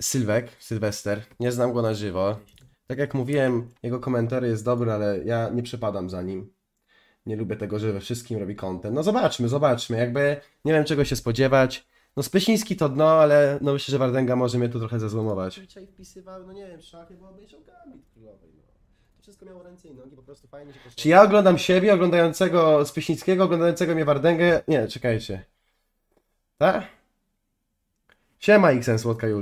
Sylwek, Sylwester, nie znam go na żywo. Tak jak mówiłem, jego komentarz jest dobry, ale ja nie przepadam za nim. Nie lubię tego, że we wszystkim robi kontent. No zobaczmy, zobaczmy. Jakby nie wiem czego się spodziewać. No Spysiński to dno, ale no myślę, że Wardęga może mnie tu trochę zezłomować. Dzisiaj wpisywał, no nie wiem, szachy, bo obejrzał gambit królowej. No. To wszystko miało ręce i nogi, po prostu fajnie się Czy ja oglądam siebie, oglądającego Spysińskiego, oglądającego mnie Wardęgę? Nie, czekajcie. Tak? Siema XN Słodka Jul.